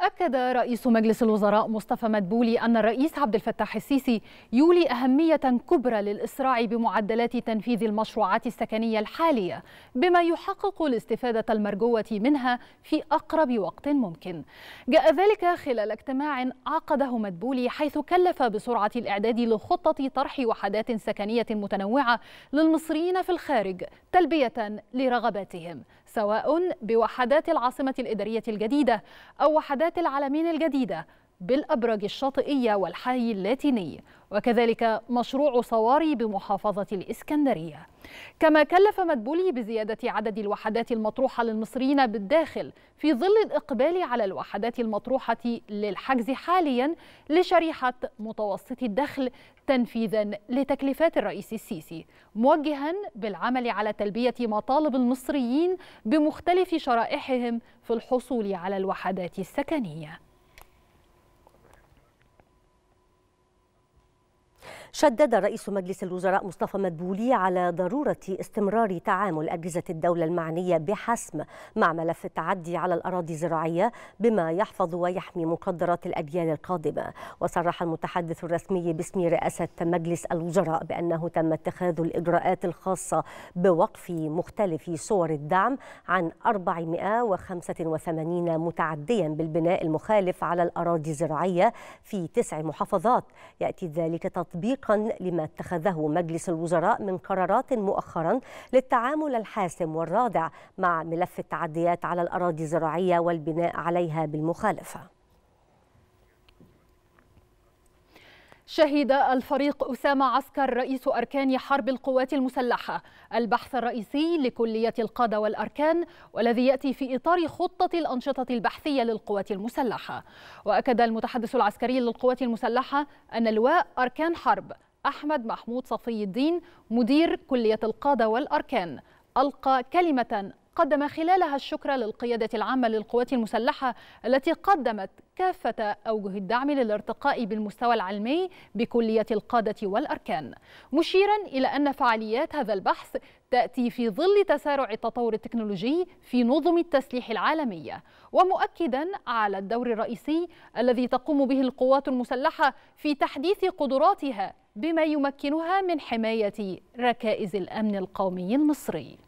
أكد رئيس مجلس الوزراء مصطفى مدبولي أن الرئيس عبد الفتاح السيسي يولي أهمية كبرى للإسراع بمعدلات تنفيذ المشروعات السكنية الحالية بما يحقق الاستفادة المرجوة منها في أقرب وقت ممكن جاء ذلك خلال اجتماع عقده مدبولي حيث كلف بسرعة الإعداد لخطة طرح وحدات سكنية متنوعة للمصريين في الخارج تلبية لرغباتهم سواء بوحدات العاصمة الإدارية الجديدة أو وحدات العالمين الجديدة بالأبراج الشاطئية والحي اللاتيني وكذلك مشروع صواري بمحافظة الإسكندرية كما كلف مدبولي بزيادة عدد الوحدات المطروحة للمصريين بالداخل في ظل الإقبال على الوحدات المطروحة للحجز حاليا لشريحة متوسط الدخل تنفيذا لتكليفات الرئيس السيسي موجها بالعمل على تلبية مطالب المصريين بمختلف شرائحهم في الحصول على الوحدات السكنيه شدد رئيس مجلس الوزراء مصطفى مدبولي على ضرورة استمرار تعامل أجهزة الدولة المعنية بحسم مع ملف التعدي على الأراضي الزراعية بما يحفظ ويحمي مقدرات الأجيال القادمة وصرح المتحدث الرسمي باسم رئاسة مجلس الوزراء بأنه تم اتخاذ الإجراءات الخاصة بوقف مختلف صور الدعم عن 485 متعديا بالبناء المخالف على الأراضي الزراعية في تسع محافظات يأتي ذلك تطبيق وفقا لما اتخذه مجلس الوزراء من قرارات مؤخرا للتعامل الحاسم والرادع مع ملف التعديات على الأراضي الزراعية والبناء عليها بالمخالفة شهد الفريق أسامة عسكر رئيس أركان حرب القوات المسلحة البحث الرئيسي لكلية القادة والأركان والذي يأتي في إطار خطة الأنشطة البحثية للقوات المسلحة وأكد المتحدث العسكري للقوات المسلحة أن لواء أركان حرب أحمد محمود صفي الدين مدير كلية القادة والأركان ألقى كلمة قدم خلالها الشكر للقيادة العامة للقوات المسلحة التي قدمت كافة أوجه الدعم للارتقاء بالمستوى العلمي بكلية القادة والأركان مشيرا إلى أن فعاليات هذا البحث تأتي في ظل تسارع التطور التكنولوجي في نظم التسليح العالمية ومؤكدا على الدور الرئيسي الذي تقوم به القوات المسلحة في تحديث قدراتها بما يمكنها من حماية ركائز الأمن القومي المصري